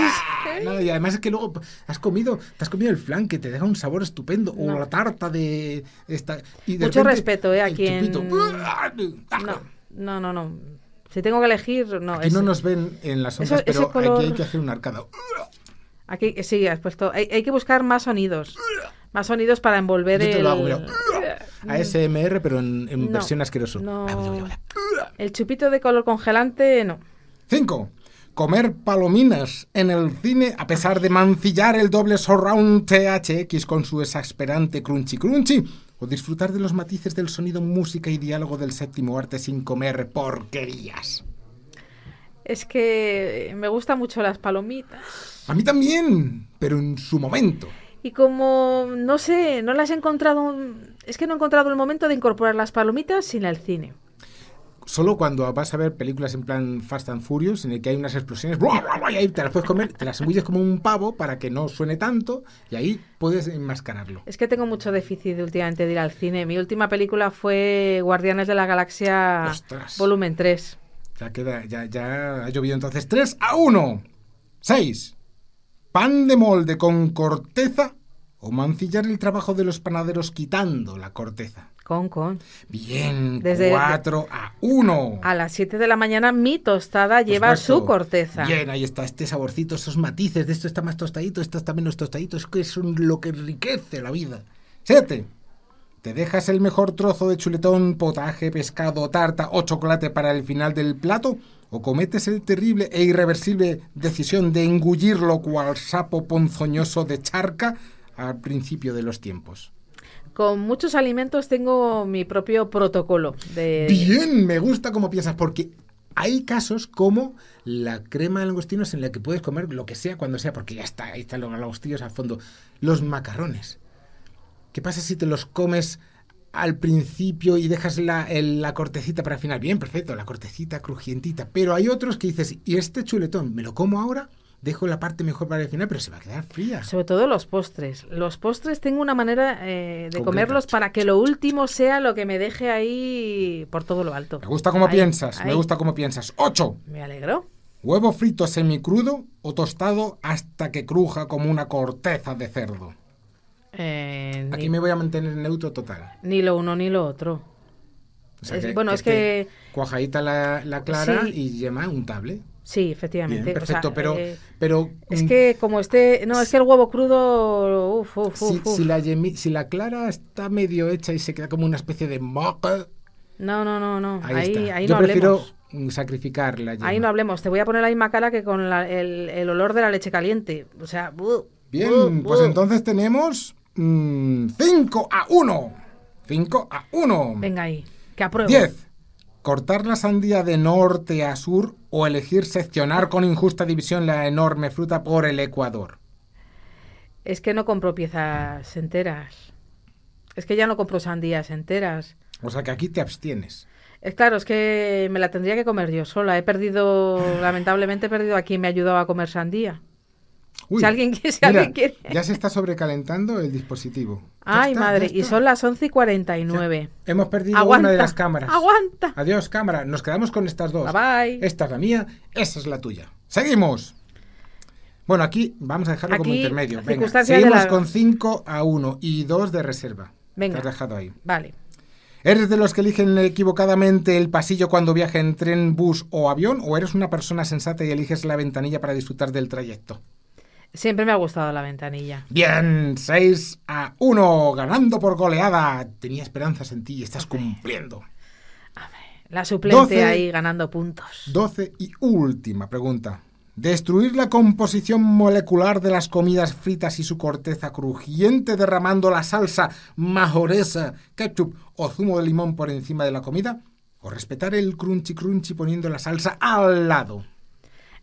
Ah, y además es que luego has comido, has comido el flan que te deja un sabor estupendo o la tarta de esta Mucho respeto eh, a quien ah, No, no, no, Si tengo que elegir, no. Y no nos ven en las ondas, pero aquí hay que hacer un arcado. Aquí sí has puesto. Hay, que buscar más sonidos, más sonidos para envolver el. ASMR, mm. pero en, no, versión asqueroso. No. Ah, el chupito de color congelante, no. Cinco. Comer palominas en el cine a pesar de mancillar el doble surround THX con su exasperante crunchy crunchy o disfrutar de los matices del sonido, música y diálogo del séptimo arte sin comer porquerías. Es que me gustan mucho las palomitas. A mí también, pero en su momento. Y como, no sé, no las he encontrado es que no he encontrado el momento de incorporar las palomitas sin el cine solo cuando vas a ver películas en plan Fast and Furious, en el que hay unas explosiones, ¡buah, te las puedes comer, te las huyes como un pavo para que no suene tanto, y ahí puedes enmascararlo. Es que tengo mucho déficit últimamente de ir al cine. Mi última película fue Guardianes de la Galaxia Volumen 3. Ya queda, ya, ya ha llovido entonces 3 a 1. 6. Pan de molde con corteza o mancillar el trabajo de los panaderos quitando la corteza. Con, con. Bien, Desde 4 a 1. A las 7 de la mañana mi tostada lleva su corteza. Bien, ahí está, este saborcito, esos matices, de esto está más tostadito, esto está menos tostadito, es que es lo que enriquece la vida. 7. Te dejas el mejor trozo de chuletón, potaje, pescado, tarta o chocolate para el final del plato o cometes el terrible e irreversible decisión de engullirlo cual sapo ponzoñoso de charca al principio de los tiempos. Con muchos alimentos tengo mi propio protocolo. De... Bien, me gusta cómo piensas, porque hay casos como la crema de langostinos en la que puedes comer lo que sea cuando sea, porque ya está, ahí están los langostinos al fondo. Los macarrones. ¿Qué pasa si te los comes al principio y dejas la, la, cortecita para el final? Bien, perfecto, la cortecita crujientita. Pero hay otros que dices, ¿y este chuletón me lo como ahora? dejo la parte mejor para el final, pero se va a quedar fría. Sobre todo los postres. Los postres tengo una manera eh, de comerlos para que lo último sea lo que me deje ahí por todo lo alto. Me gusta cómo piensas, me gusta cómo piensas. ¡Ocho! Me alegro. Huevo frito semicrudo o tostado hasta que cruja como una corteza de cerdo. Eh, Aquí me voy a mantener neutro total. Ni lo uno ni lo otro. bueno, es que... Cuajadita la, clara y yema untable. Sí, efectivamente. perfecto, pero, eh, pero... Es que como este... No, es que el huevo crudo... Uf, uf, si, la si, la clara está medio hecha y se queda como una especie de No, no, no, no. Ahí, ahí, Yo no prefiero hablemos. sacrificar la yema. Ahí no hablemos. Te voy a poner la misma cara que con el, olor de la leche caliente. O sea... Bien, pues entonces tenemos 5 mm, a 1. 5 a 1. Venga ahí, que apruebo. 10 cortar la sandía de norte a sur o elegir seccionar con injusta división la enorme fruta por el Ecuador? Es que no compro piezas enteras. Es que ya no compro sandías enteras. O sea que aquí te abstienes. Es claro, es que me la tendría que comer yo sola. He perdido, lamentablemente he perdido a quien me ayudaba a comer sandía si alguien, Ya se está sobrecalentando el dispositivo. Ay, madre, y son las 11 y 49. nueve. hemos perdido una de las cámaras. Aguanta. Adiós, cámara. Nos quedamos con estas dos. Bye, Esta es la mía, esa es la tuya. Seguimos. Bueno, aquí vamos a dejarlo como intermedio. Venga, seguimos con 5 a 1 y 2 de reserva. Venga. Te has dejado ahí. Vale. ¿Eres de los que eligen equivocadamente el pasillo cuando viaja en tren, bus o avión? ¿O eres una persona sensata y eliges la ventanilla para disfrutar del trayecto? Siempre me ha gustado la ventanilla. Bien, 6 a 1, ganando por goleada. Tenía esperanzas en ti y estás cumpliendo. A la suplente ahí ganando puntos. 12 y última pregunta. Destruir la composición molecular de las comidas fritas y su corteza crujiente derramando la salsa majoresa, ketchup o zumo de limón por encima de la comida. O respetar el crunchy crunchy poniendo la salsa al lado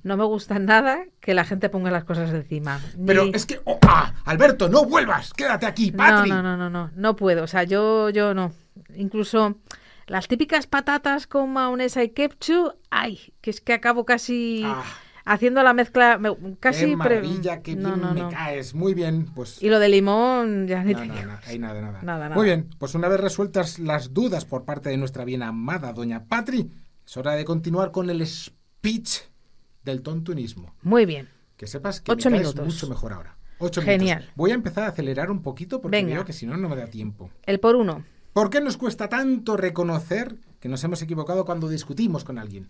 no me gusta nada que la gente ponga las cosas encima. Pero es que, oh, ah, Alberto, no vuelvas, quédate aquí, Patri. No, no, no, no, no, puedo, o sea, yo, yo no. Incluso las típicas patatas con maonesa y ketchup, ay, que es que acabo casi... Ah. haciendo la mezcla casi qué maravilla, qué me caes muy bien pues y lo de limón ya no, hay nada, nada. muy bien pues una vez resueltas las dudas por parte de nuestra bien amada doña Patri es hora de continuar con el speech del tontunismo. Muy bien. Que sepas que Ocho mucho mejor ahora. Ocho Genial. Voy a empezar a acelerar un poquito porque creo veo que si no, no me da tiempo. El por uno. ¿Por qué nos cuesta tanto reconocer que nos hemos equivocado cuando discutimos con alguien?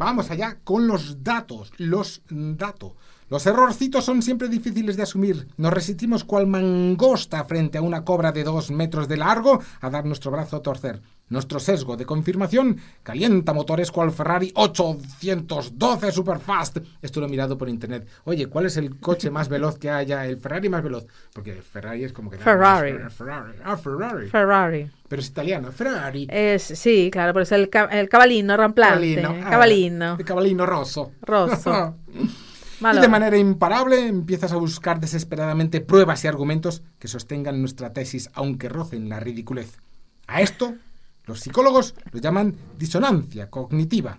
Vamos allá con los datos, los datos. Los errorcitos son siempre difíciles de asumir. Nos resistimos cual mangosta frente a una cobra de dos metros de largo a dar nuestro brazo a torcer. Nuestro sesgo de confirmación calienta motores cual Ferrari 812 Superfast. Esto lo he mirado por internet. Oye, ¿cuál es el coche más veloz que haya? El Ferrari más veloz. Porque Ferrari es como que... Ferrari. Ferrari. Ah, Ferrari. Ferrari. Pero es italiano, Ferrari. Es, sí, claro, pero es el, el cabalino ramplante. Cabalino. Eh, cabalino. El cabalino rosso. Rosso. de manera imparable empiezas a buscar desesperadamente pruebas y argumentos que sostengan nuestra tesis aunque rocen la ridiculez. A esto los psicólogos lo llaman disonancia cognitiva.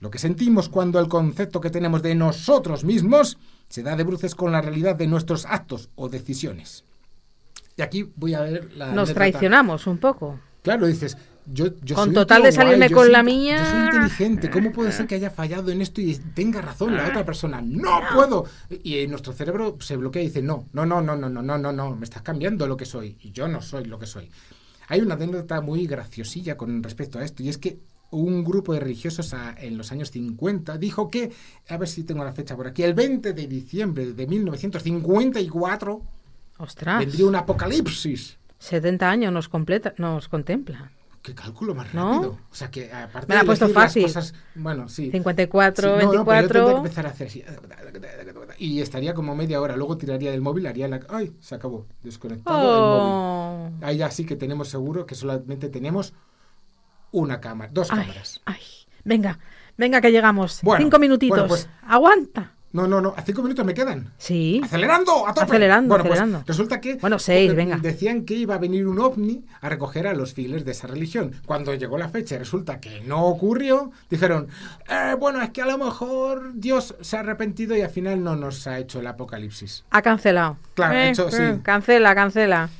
Lo que sentimos cuando el concepto que tenemos de nosotros mismos se da de bruces con la realidad de nuestros actos o decisiones. Y aquí voy a ver la... Nos traicionamos un poco. Claro, dices, con total de salirme con la mía. Yo soy inteligente. ¿Cómo puede ah. ser que haya fallado en esto y tenga razón la ah. otra persona? ¡No puedo! Y nuestro cerebro se bloquea y dice: No, no, no, no, no, no, no, no, no. Me estás cambiando lo que soy. Y yo no soy lo que soy. Hay una anécdota muy graciosilla con respecto a esto. Y es que un grupo de religiosos en los años 50 dijo que, a ver si tengo la fecha por aquí, el 20 de diciembre de 1954 Ostras. vendría un apocalipsis. 70 años nos, completa, nos contempla qué cálculo más rápido. O sea, que aparte Me la de ha puesto fácil. Cosas, bueno, sí. 54, 24. No, que empezar a hacer Y estaría como media hora. Luego tiraría del móvil, haría la. ¡Ay! Se acabó. Desconectado el móvil. Oh. Ahí ya sí que tenemos seguro que solamente tenemos una cámara, dos cámaras. Ay, venga, venga que llegamos. Cinco minutitos. Pues Aguanta. No, no, no. A cinco minutos me quedan. Sí. Acelerando, a Acelerando, bueno, pues, resulta que. Bueno, seis, venga. Decían que iba a venir un ovni a recoger a los fieles de esa religión. Cuando llegó la fecha y resulta que no ocurrió, dijeron: eh, Bueno, es que a lo mejor Dios se ha arrepentido y al final no nos ha hecho el apocalipsis. Ha cancelado. Claro, eh, hecho, eh, sí. Cancela, cancela.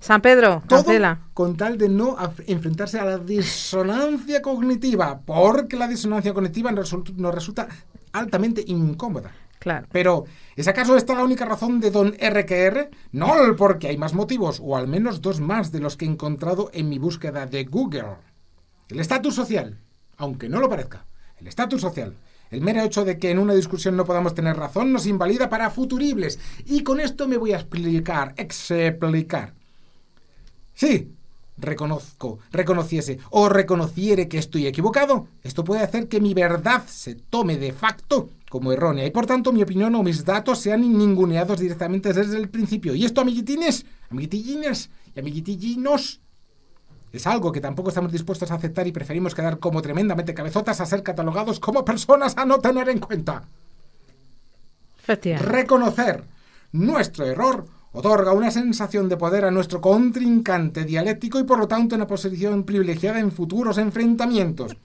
San Pedro, cancela. Con tal de no enfrentarse a la disonancia cognitiva, porque la disonancia cognitiva nos resulta altamente incómoda. Claro. Pero, ¿es acaso esta la única razón de don RQR? No, porque hay más motivos, o al menos dos más de los que he encontrado en mi búsqueda de Google. El estatus social, aunque no lo parezca, el estatus social. El mero hecho de que en una discusión no podamos tener razón nos invalida para futuribles. Y con esto me voy a explicar, explicar. Sí, reconozco, reconociese o reconociere que estoy equivocado, esto puede hacer que mi verdad se tome de facto como errónea y por tanto mi opinión o mis datos sean ninguneados directamente desde el principio. Y esto, amiguitines, amiguitillines y amiguitillinos, es algo que tampoco estamos dispuestos a aceptar y preferimos quedar como tremendamente cabezotas a ser catalogados como personas a no tener en cuenta. Reconocer nuestro error otorga una sensación de poder a nuestro contrincante dialéctico y por lo tanto una posición privilegiada en futuros enfrentamientos.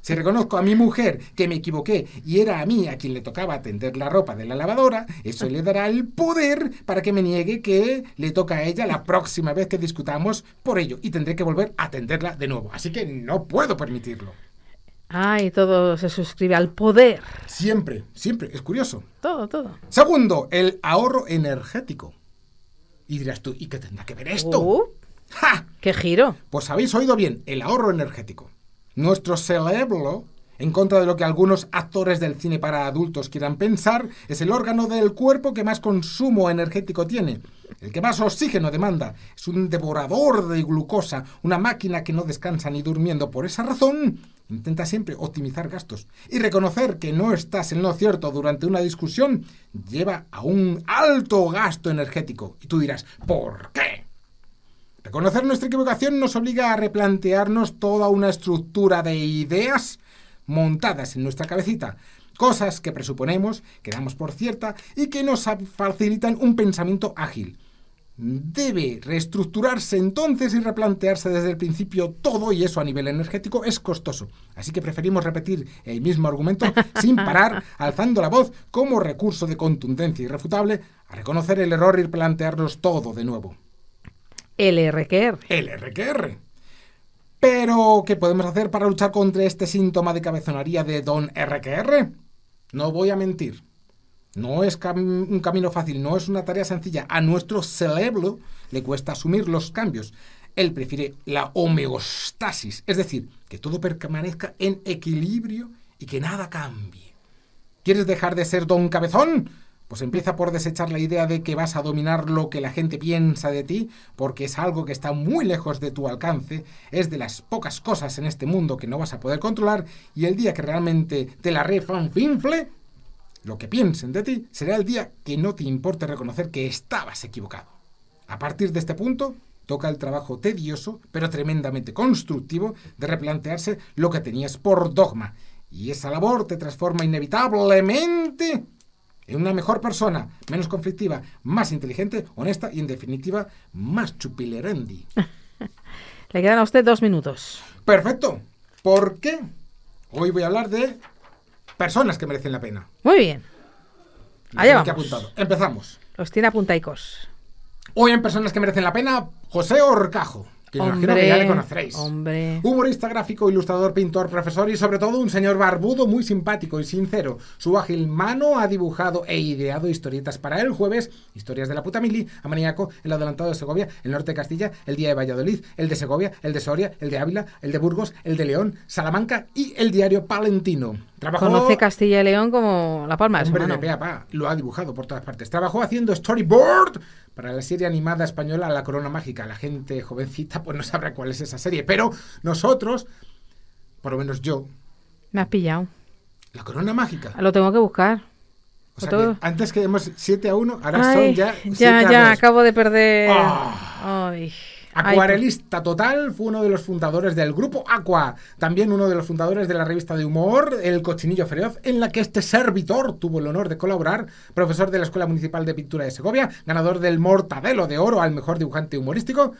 Si reconozco a mi mujer que me equivoqué y era a mí a quien le tocaba atender la ropa de la lavadora, eso le dará el poder para que me niegue que le toca a ella la próxima vez que discutamos por ello y tendré que volver a atenderla de nuevo. Así que no puedo permitirlo. Ay, todo se suscribe al poder. Siempre, siempre, es curioso. Todo, todo. Segundo, el ahorro energético. Y dirás tú, ¿y qué tendrá que ver esto? Uh. ¡Ja! ¡Qué giro! Pues habéis oído bien, el ahorro energético. Nuestro cerebro, en contra de lo que algunos actores del cine para adultos quieran pensar, es el órgano del cuerpo que más consumo energético tiene, el que más oxígeno demanda. Es un devorador de glucosa, una máquina que no descansa ni durmiendo. Por esa razón, Intenta siempre optimizar gastos. Y reconocer que no estás en lo cierto durante una discusión lleva a un alto gasto energético. Y tú dirás, ¿por qué? Reconocer nuestra equivocación nos obliga a replantearnos toda una estructura de ideas montadas en nuestra cabecita. Cosas que presuponemos, que damos por cierta y que nos facilitan un pensamiento ágil debe reestructurarse entonces y replantearse desde el principio todo y eso a nivel energético es costoso. Así que preferimos repetir el mismo argumento sin parar, alzando la voz como recurso de contundencia irrefutable a reconocer el error y replantearnos todo de nuevo. LRQR. LRQR. Pero, ¿qué podemos hacer para luchar contra este síntoma de cabezonería de Don RQR? No voy a mentir. No es un camino fácil, no es una tarea sencilla. A nuestro cerebro le cuesta asumir los cambios. Él prefiere la homeostasis, es decir, que todo permanezca en equilibrio y que nada cambie. ¿Quieres dejar de ser don cabezón? Pues empieza por desechar la idea de que vas a dominar lo que la gente piensa de ti, porque es algo que está muy lejos de tu alcance, es de las pocas cosas en este mundo que no vas a poder controlar, y el día que realmente te la finfle lo que piensen de ti, será el día que no te importe reconocer que estabas equivocado. A partir de este punto, toca el trabajo tedioso, pero tremendamente constructivo, de replantearse lo que tenías por dogma. Y esa labor te transforma inevitablemente en una mejor persona, menos conflictiva, más inteligente, honesta y, en definitiva, más chupilerendi. Le quedan a usted dos minutos. Perfecto. ¿Por qué? Hoy voy a hablar de personas que merecen la pena. Muy bien. Allá vamos. Apuntado. Empezamos. Los tiene apuntaicos. Hoy en Personas que merecen la pena, José Orcajo. Que hombre, que ya le conoceréis. Hombre. Humorista gráfico, ilustrador, pintor, profesor y sobre todo un señor barbudo muy simpático y sincero. Su ágil mano ha dibujado e ideado historietas para el jueves, historias de la puta mili, Amaniaco, el adelantado de Segovia, el norte de Castilla, el día de Valladolid, el de Segovia, el de Soria, el de Ávila, el de Burgos, el de León, Salamanca y el diario Palentino. Trabajó, Conoce Castilla y León como la palma de su mano. lo ha dibujado por todas partes. Trabajó haciendo storyboard para la serie animada española La Corona Mágica. La gente jovencita pues no sabrá cuál es esa serie, pero nosotros, por lo menos yo... Me has pillado. La Corona Mágica. Lo tengo que buscar. antes que demos 7 a 1, ahora son ya 7 Ya, ya, acabo de perder... Ah. Ay. Acuarelista pues. total, fue uno de los fundadores del grupo Aqua, también uno de los fundadores de la revista de humor El Cochinillo Feroz, en la que este servidor tuvo el honor de colaborar, profesor de la Escuela Municipal de Pintura de Segovia, ganador del Mortadelo de Oro al mejor dibujante humorístico.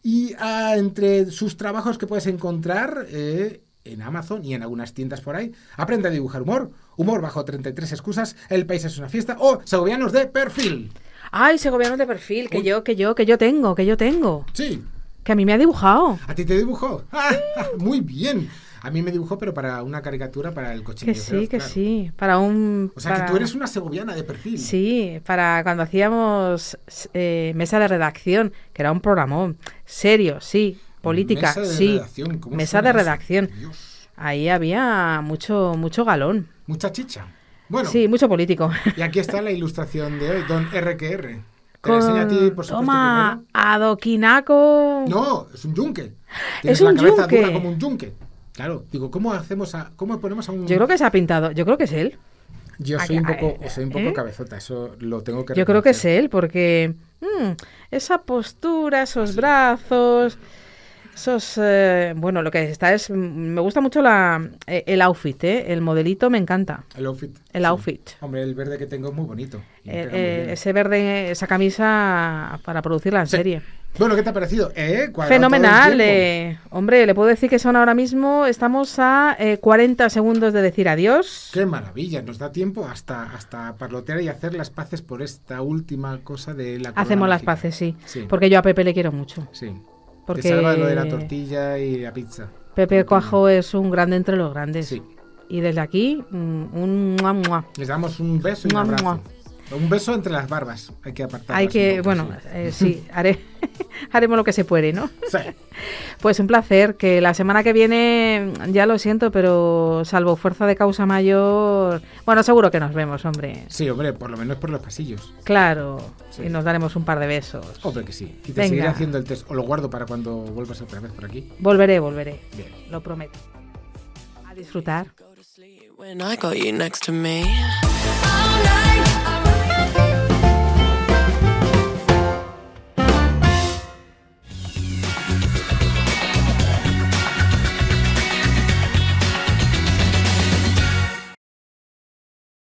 Y ah, entre sus trabajos que puedes encontrar eh, en Amazon y en algunas tiendas por ahí, aprende a dibujar humor, humor bajo 33 excusas, El País es una fiesta o Segovianos de Perfil ay, ese de perfil que yo, que yo, que yo tengo, que yo tengo. Sí. Que a mí me ha dibujado. ¿A ti te dibujó? Ah, muy bien. A mí me dibujó, pero para una caricatura para el coche. Que sí, que sí. Para un. O sea, que tú eres una segoviana de perfil. Sí, para cuando hacíamos eh, mesa de redacción, que era un programón. Serio, sí. Política, sí. mesa de sí. Redacción, mesa de redacción. Ahí había mucho, mucho galón. Mucha chicha sí, mucho político. Y aquí está la ilustración de hoy, Don RQR. Te Con... a ti, por supuesto. Toma, adoquinaco. No, es un yunque. es un la cabeza yunque. dura como un yunque. Claro, digo, ¿cómo hacemos a, cómo ponemos a un Yo creo que se ha pintado, yo creo que es él. Yo soy un poco, soy un ¿eh? poco cabezota, eso lo tengo que Yo creo que es él porque mm, esa postura, esos brazos, eso es, eh, bueno, lo que está es, me gusta mucho eh, el outfit, ¿eh? el modelito me encanta. El outfit. El outfit. Hombre, el verde que tengo es muy bonito. Eh, ese verde, esa camisa para producirla en serie. Bueno, ¿qué te ha parecido? Fenomenal. hombre, le puedo decir que son ahora mismo, estamos a 40 segundos de decir adiós. Qué maravilla, nos da tiempo hasta, hasta parlotear y hacer las paces por esta última cosa de la... Hacemos las paces, sí, sí, Porque yo a Pepe le quiero mucho. Sí. Porque Te salva lo de la tortilla y la pizza. Pepe Cuajo es un grande entre los grandes. Sí. Y desde aquí, mm, un, muah, Les damos un beso y un abrazo. Un beso entre las barbas, hay que apartar. Hay que, bueno, sí, eh, haré, haremos lo que se puede, ¿no? Pues un placer, que la semana que viene, ya lo siento, pero salvo fuerza de causa mayor, bueno, seguro que nos vemos, hombre. Sí, hombre, por lo menos por los pasillos. Claro, y nos daremos un par de besos. Hombre que sí, y te seguiré haciendo el test, o lo guardo para cuando vuelvas otra vez por aquí. Volveré, volveré, lo prometo. A disfrutar.